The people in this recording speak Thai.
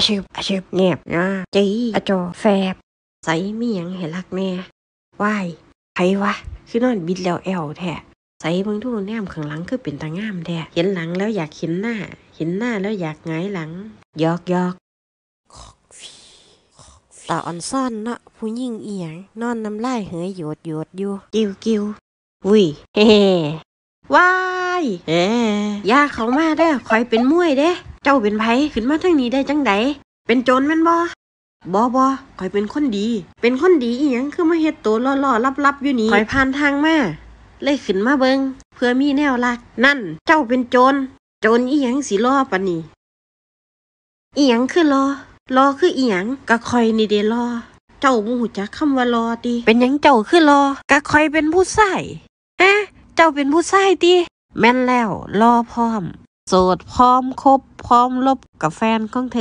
าชิบอาชิบเงียบนะจีอาจอแฟบใส่มีอยัง เห็นรักแน่ว่ายไผวะคือนอน บิด แล้ว แอลแท้ใส่เบิ่งดูแนมข้างหลังคือเป็น ตา งาม แท้เห็น หลัง แล้ว อยาก เห็น หน้า เห็น หน้า แล้ว อยากหงายหลัง ยอกยอกตาอ่อนซ่อนเนาะผู้ยิ่งเอียง นอน น้ำลายเหยหยดหยดอยู่ กิวกิววุ้ยเฮ้ว้ายเฮ้ยาเขามาเด้คอยเป็นมวยเด้เจ้าเป็นไผขึ้นมาทั้งนี้ได้จังไดเป็นโจรแม่นบ่บอบอคอยเป็นคนดี เป็นคนดีอีหยังคือมาเฮ็ดตัวล่อๆลับๆอยู่นี่คอยผ่านทางมา เลยขึ้นมาเบิง เพื่อมีแนวลัก นั่น เจ้าเป็นโจรโจรอีหยังสิล่อปะนี่อีหยังคือล่อล่อคืออีหยังกะคอยนี่เดล่อเจ้าบ่หูจักคำว่าล่อติเป็นหยังเจ้าคือล่อกะคอยเป็นผู้ชส่ฮะเจ้าเป็นผู้ชสยติแม่นแล้วล่อพร้อมโสดพร้อมคบพร้อมรบกับแฟนของเธอ